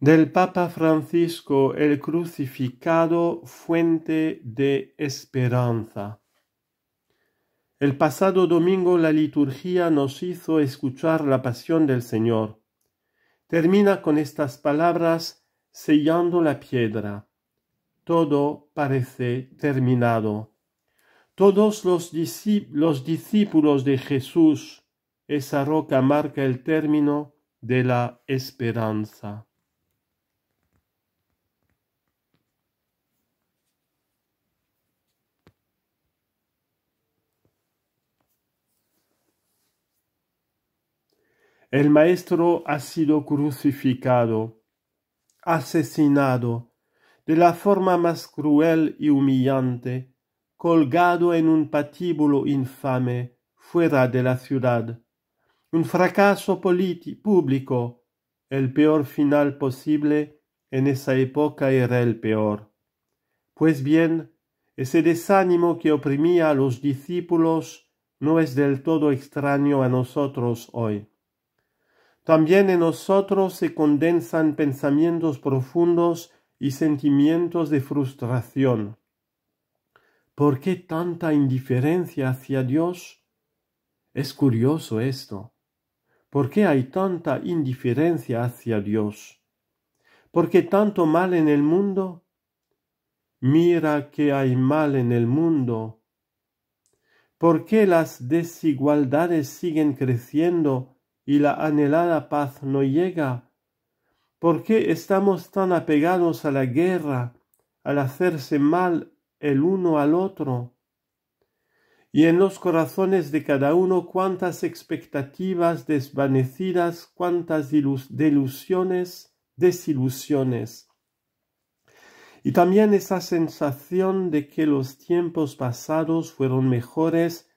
del Papa Francisco el crucificado fuente de esperanza. El pasado domingo la liturgia nos hizo escuchar la pasión del Señor. Termina con estas palabras sellando la piedra. Todo parece terminado. Todos los, los discípulos de Jesús, esa roca marca el término de la esperanza. El Maestro ha sido crucificado, asesinado, de la forma más cruel y humillante, colgado en un patíbulo infame fuera de la ciudad. Un fracaso público, el peor final posible en esa época era el peor. Pues bien, ese desánimo que oprimía a los discípulos no es del todo extraño a nosotros hoy. También en nosotros se condensan pensamientos profundos y sentimientos de frustración. ¿Por qué tanta indiferencia hacia Dios? Es curioso esto. ¿Por qué hay tanta indiferencia hacia Dios? ¿Por qué tanto mal en el mundo? Mira que hay mal en el mundo. ¿Por qué las desigualdades siguen creciendo y la anhelada paz no llega? ¿Por qué estamos tan apegados a la guerra, al hacerse mal el uno al otro? Y en los corazones de cada uno cuántas expectativas desvanecidas, cuántas delusiones, desilusiones. Y también esa sensación de que los tiempos pasados fueron mejores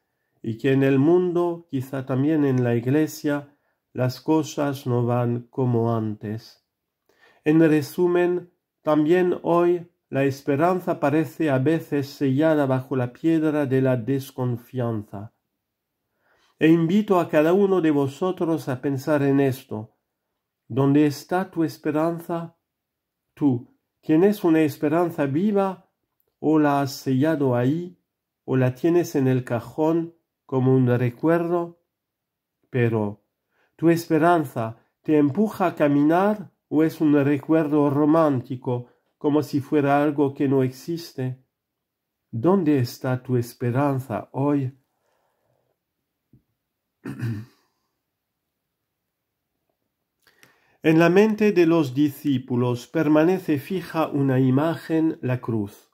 y que en el mundo, quizá también en la iglesia, las cosas no van como antes. En resumen, también hoy la esperanza parece a veces sellada bajo la piedra de la desconfianza. E invito a cada uno de vosotros a pensar en esto. ¿Dónde está tu esperanza? Tú, ¿tienes una esperanza viva o la has sellado ahí o la tienes en el cajón como un recuerdo? Pero, ¿Tu esperanza te empuja a caminar o es un recuerdo romántico como si fuera algo que no existe? ¿Dónde está tu esperanza hoy? En la mente de los discípulos permanece fija una imagen, la cruz.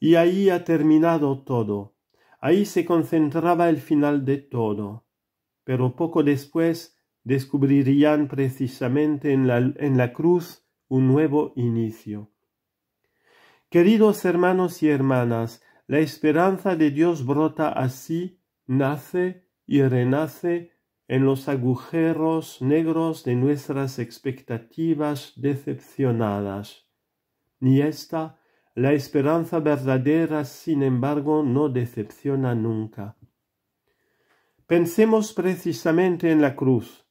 Y ahí ha terminado todo. Ahí se concentraba el final de todo pero poco después descubrirían precisamente en la, en la cruz un nuevo inicio. Queridos hermanos y hermanas, la esperanza de Dios brota así, nace y renace en los agujeros negros de nuestras expectativas decepcionadas. Ni esta, la esperanza verdadera, sin embargo, no decepciona nunca. Pensemos precisamente en la cruz.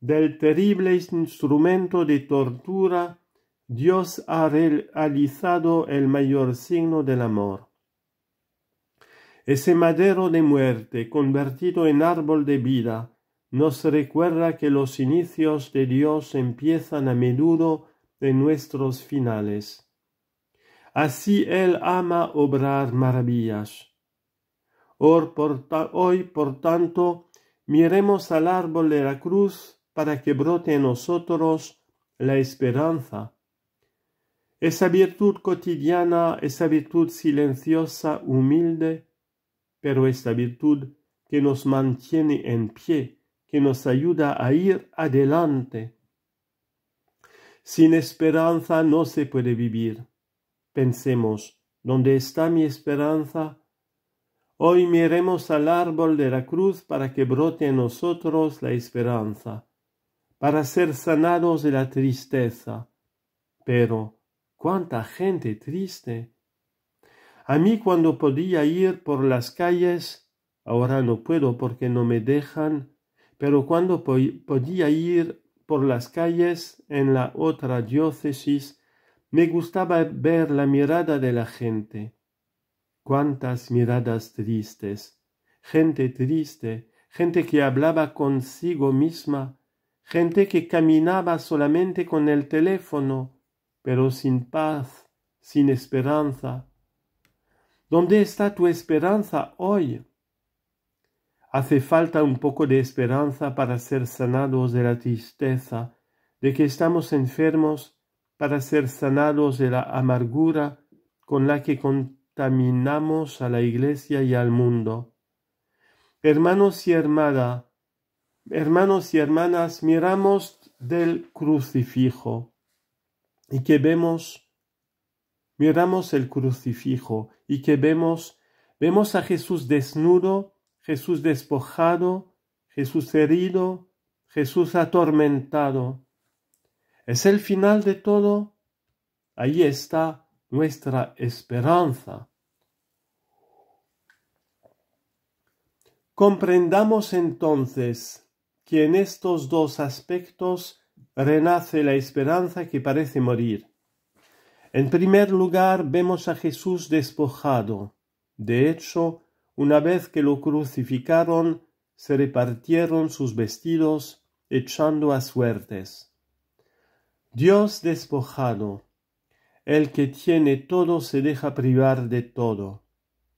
Del terrible instrumento de tortura, Dios ha realizado el mayor signo del amor. Ese madero de muerte, convertido en árbol de vida, nos recuerda que los inicios de Dios empiezan a menudo en nuestros finales. Así Él ama obrar maravillas Hoy, por tanto, miremos al árbol de la cruz para que brote en nosotros la esperanza. Esa virtud cotidiana, esa virtud silenciosa, humilde, pero esa virtud que nos mantiene en pie, que nos ayuda a ir adelante. Sin esperanza no se puede vivir. Pensemos, ¿dónde está mi esperanza? Hoy miremos al árbol de la cruz para que brote en nosotros la esperanza, para ser sanados de la tristeza. Pero, ¿cuánta gente triste? A mí cuando podía ir por las calles, ahora no puedo porque no me dejan, pero cuando podía ir por las calles en la otra diócesis, me gustaba ver la mirada de la gente cuántas miradas tristes, gente triste, gente que hablaba consigo misma, gente que caminaba solamente con el teléfono, pero sin paz, sin esperanza. ¿Dónde está tu esperanza hoy? Hace falta un poco de esperanza para ser sanados de la tristeza, de que estamos enfermos, para ser sanados de la amargura con la que contaminamos a la iglesia y al mundo. Hermanos y hermana, hermanos y hermanas, miramos del crucifijo y que vemos, miramos el crucifijo y que vemos, vemos a Jesús desnudo, Jesús despojado, Jesús herido, Jesús atormentado. ¿Es el final de todo? Ahí está nuestra esperanza. Comprendamos entonces que en estos dos aspectos renace la esperanza que parece morir. En primer lugar, vemos a Jesús despojado. De hecho, una vez que lo crucificaron, se repartieron sus vestidos, echando a suertes. Dios despojado, el que tiene todo se deja privar de todo.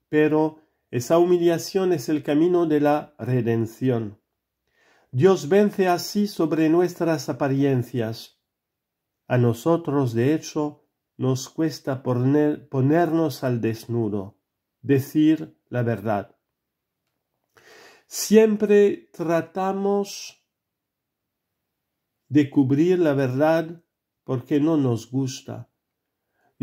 Pero esa humillación es el camino de la redención. Dios vence así sobre nuestras apariencias. A nosotros, de hecho, nos cuesta ponernos al desnudo, decir la verdad. Siempre tratamos de cubrir la verdad porque no nos gusta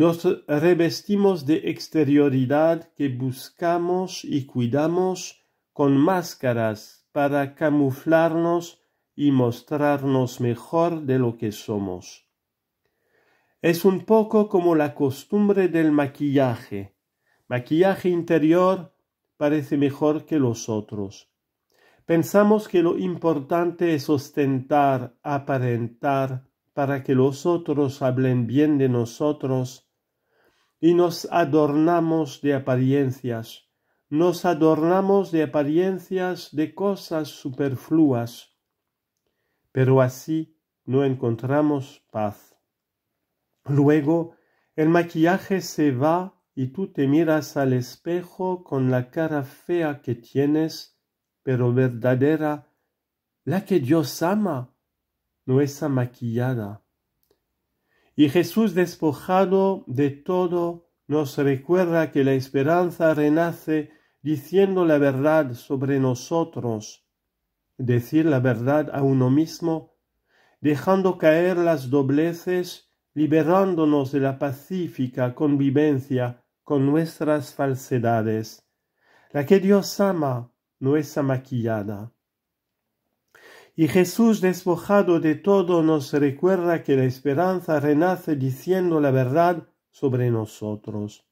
nos revestimos de exterioridad que buscamos y cuidamos con máscaras para camuflarnos y mostrarnos mejor de lo que somos. Es un poco como la costumbre del maquillaje. Maquillaje interior parece mejor que los otros. Pensamos que lo importante es ostentar, aparentar, para que los otros hablen bien de nosotros y nos adornamos de apariencias, nos adornamos de apariencias de cosas superfluas, pero así no encontramos paz. Luego el maquillaje se va y tú te miras al espejo con la cara fea que tienes, pero verdadera, la que Dios ama, no esa maquillada. Y Jesús despojado de todo nos recuerda que la esperanza renace diciendo la verdad sobre nosotros, decir la verdad a uno mismo, dejando caer las dobleces, liberándonos de la pacífica convivencia con nuestras falsedades. La que Dios ama no es amaquillada. Y Jesús despojado de todo nos recuerda que la esperanza renace diciendo la verdad sobre nosotros.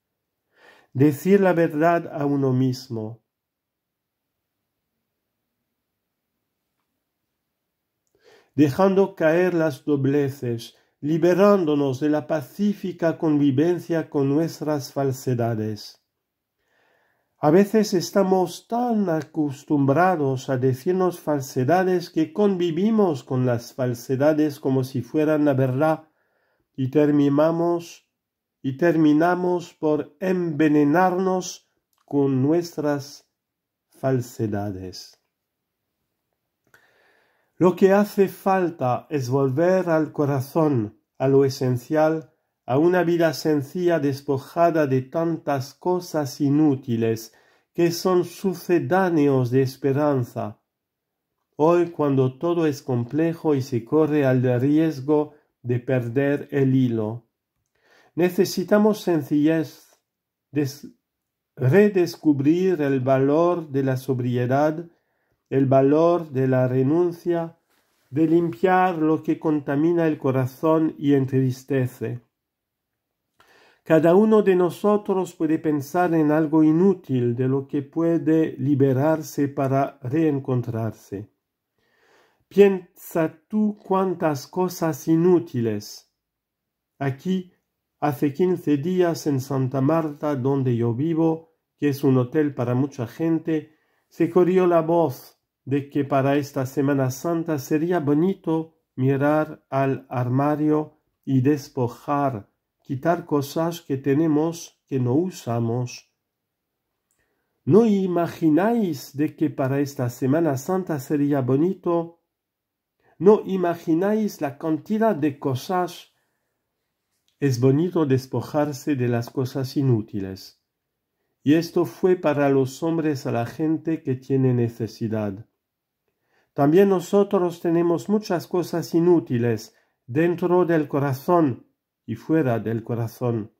Decir la verdad a uno mismo. Dejando caer las dobleces, liberándonos de la pacífica convivencia con nuestras falsedades a veces estamos tan acostumbrados a decirnos falsedades que convivimos con las falsedades como si fueran la verdad y terminamos y terminamos por envenenarnos con nuestras falsedades. Lo que hace falta es volver al corazón, a lo esencial, a una vida sencilla despojada de tantas cosas inútiles que son sucedáneos de esperanza. Hoy cuando todo es complejo y se corre al riesgo de perder el hilo. Necesitamos sencillez, redescubrir el valor de la sobriedad, el valor de la renuncia, de limpiar lo que contamina el corazón y entristece. Cada uno de nosotros puede pensar en algo inútil de lo que puede liberarse para reencontrarse. Piensa tú cuántas cosas inútiles. Aquí, hace quince días en Santa Marta, donde yo vivo, que es un hotel para mucha gente, se corrió la voz de que para esta Semana Santa sería bonito mirar al armario y despojar quitar cosas que tenemos que no usamos. ¿No imagináis de que para esta Semana Santa sería bonito? ¿No imagináis la cantidad de cosas? Es bonito despojarse de las cosas inútiles. Y esto fue para los hombres a la gente que tiene necesidad. También nosotros tenemos muchas cosas inútiles dentro del corazón y fuera del corazón.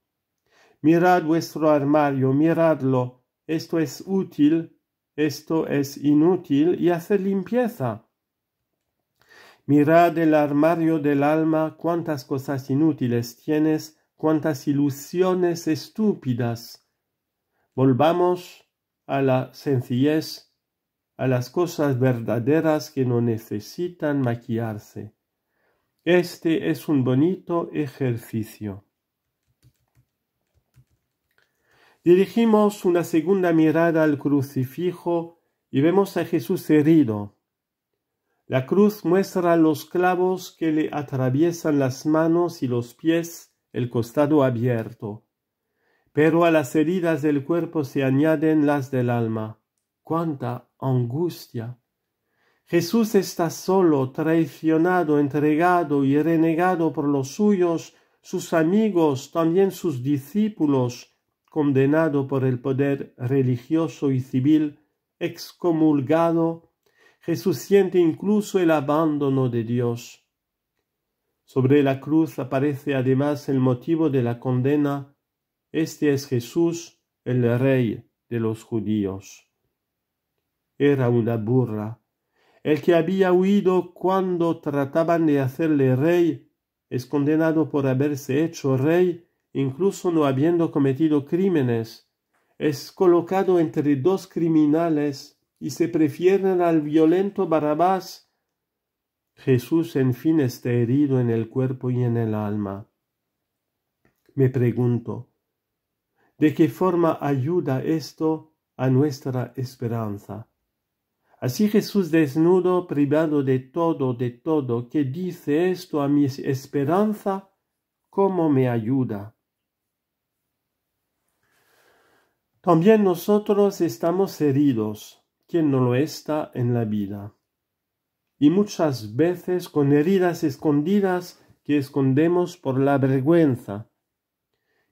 Mirad vuestro armario, miradlo, esto es útil, esto es inútil, y hace limpieza. Mirad el armario del alma, cuántas cosas inútiles tienes, cuántas ilusiones estúpidas. Volvamos a la sencillez, a las cosas verdaderas que no necesitan maquillarse. Este es un bonito ejercicio. Dirigimos una segunda mirada al crucifijo y vemos a Jesús herido. La cruz muestra los clavos que le atraviesan las manos y los pies, el costado abierto. Pero a las heridas del cuerpo se añaden las del alma. ¡Cuánta angustia! Jesús está solo, traicionado, entregado y renegado por los suyos, sus amigos, también sus discípulos, condenado por el poder religioso y civil, excomulgado, Jesús siente incluso el abandono de Dios. Sobre la cruz aparece además el motivo de la condena. Este es Jesús, el rey de los judíos. Era una burra, el que había huido cuando trataban de hacerle rey es condenado por haberse hecho rey, incluso no habiendo cometido crímenes. Es colocado entre dos criminales y se prefieren al violento Barabás. Jesús en fin está herido en el cuerpo y en el alma. Me pregunto, ¿de qué forma ayuda esto a nuestra esperanza? Así Jesús desnudo, privado de todo, de todo, que dice esto a mi esperanza, ¿cómo me ayuda? También nosotros estamos heridos, quien no lo está en la vida, y muchas veces con heridas escondidas que escondemos por la vergüenza,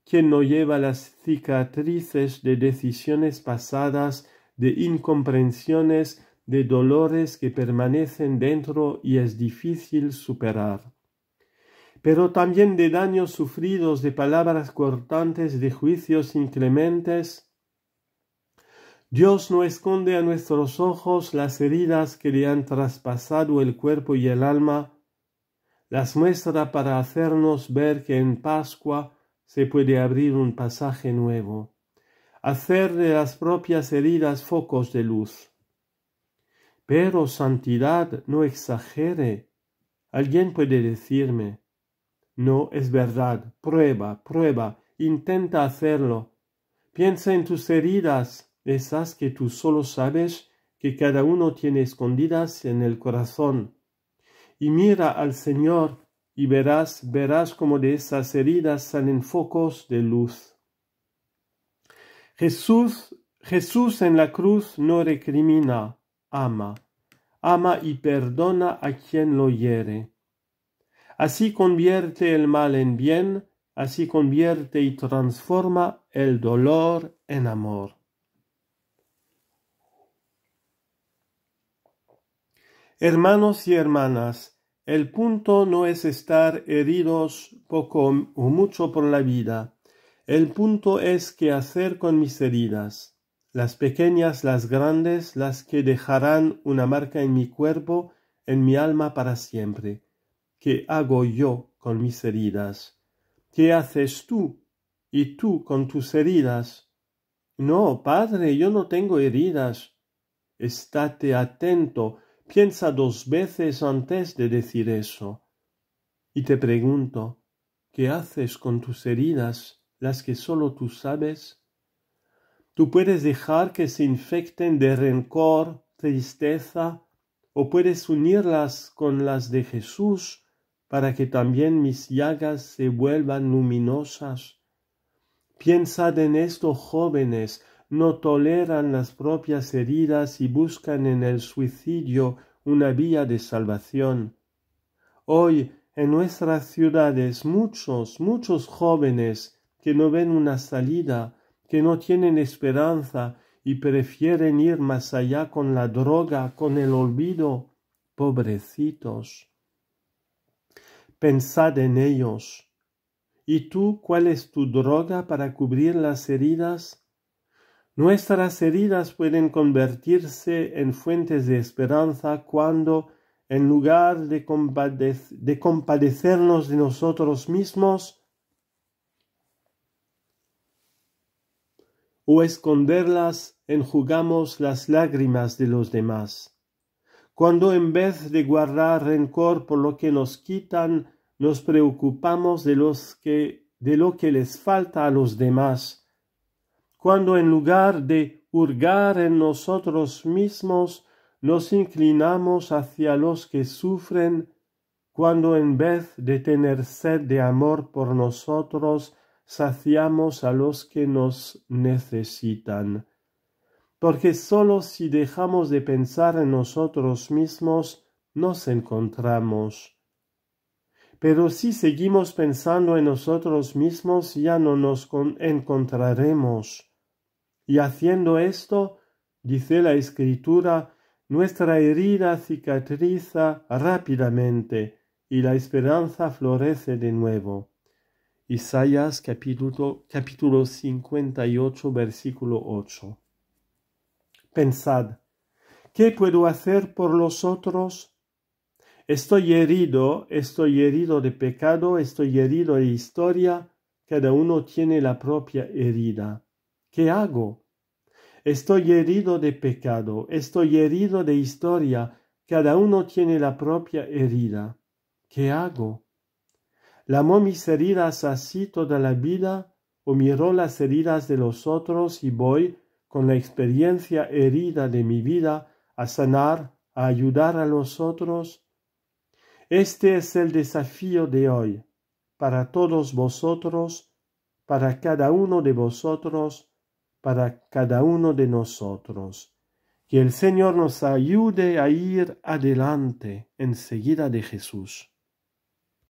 quien no lleva las cicatrices de decisiones pasadas, de incomprensiones, de dolores que permanecen dentro y es difícil superar, pero también de daños sufridos de palabras cortantes, de juicios inclementes. Dios no esconde a nuestros ojos las heridas que le han traspasado el cuerpo y el alma, las muestra para hacernos ver que en Pascua se puede abrir un pasaje nuevo, hacer de las propias heridas focos de luz. Pero santidad no exagere. Alguien puede decirme, no es verdad, prueba, prueba, intenta hacerlo. Piensa en tus heridas, esas que tú solo sabes que cada uno tiene escondidas en el corazón. Y mira al Señor y verás, verás como de esas heridas salen focos de luz. Jesús, Jesús en la cruz no recrimina, ama, ama y perdona a quien lo hiere. Así convierte el mal en bien, así convierte y transforma el dolor en amor. Hermanos y hermanas, el punto no es estar heridos poco o mucho por la vida, el punto es qué hacer con mis heridas las pequeñas, las grandes, las que dejarán una marca en mi cuerpo, en mi alma para siempre. ¿Qué hago yo con mis heridas? ¿Qué haces tú y tú con tus heridas? No, padre, yo no tengo heridas. Estate atento, piensa dos veces antes de decir eso. Y te pregunto, ¿qué haces con tus heridas, las que solo tú sabes? Tú puedes dejar que se infecten de rencor, tristeza, o puedes unirlas con las de Jesús para que también mis llagas se vuelvan luminosas. Piensad en esto, jóvenes, no toleran las propias heridas y buscan en el suicidio una vía de salvación. Hoy en nuestras ciudades muchos, muchos jóvenes que no ven una salida que no tienen esperanza y prefieren ir más allá con la droga, con el olvido. Pobrecitos. Pensad en ellos. ¿Y tú cuál es tu droga para cubrir las heridas? Nuestras heridas pueden convertirse en fuentes de esperanza cuando, en lugar de, compadecernos de nosotros mismos, o esconderlas enjugamos las lágrimas de los demás. Cuando en vez de guardar rencor por lo que nos quitan, nos preocupamos de, los que, de lo que les falta a los demás. Cuando en lugar de hurgar en nosotros mismos, nos inclinamos hacia los que sufren, cuando en vez de tener sed de amor por nosotros, saciamos a los que nos necesitan. Porque sólo si dejamos de pensar en nosotros mismos nos encontramos. Pero si seguimos pensando en nosotros mismos ya no nos encontraremos. Y haciendo esto, dice la Escritura, nuestra herida cicatriza rápidamente y la esperanza florece de nuevo. Isaías capítulo, capítulo 58, versículo 8. Pensad, ¿qué puedo hacer por los otros? Estoy herido, estoy herido de pecado, estoy herido de historia, cada uno tiene la propia herida. ¿Qué hago? Estoy herido de pecado, estoy herido de historia, cada uno tiene la propia herida. ¿Qué hago? Lamó mis heridas así toda la vida, o miró las heridas de los otros y voy, con la experiencia herida de mi vida, a sanar, a ayudar a los otros. Este es el desafío de hoy, para todos vosotros, para cada uno de vosotros, para cada uno de nosotros. Que el Señor nos ayude a ir adelante en seguida de Jesús.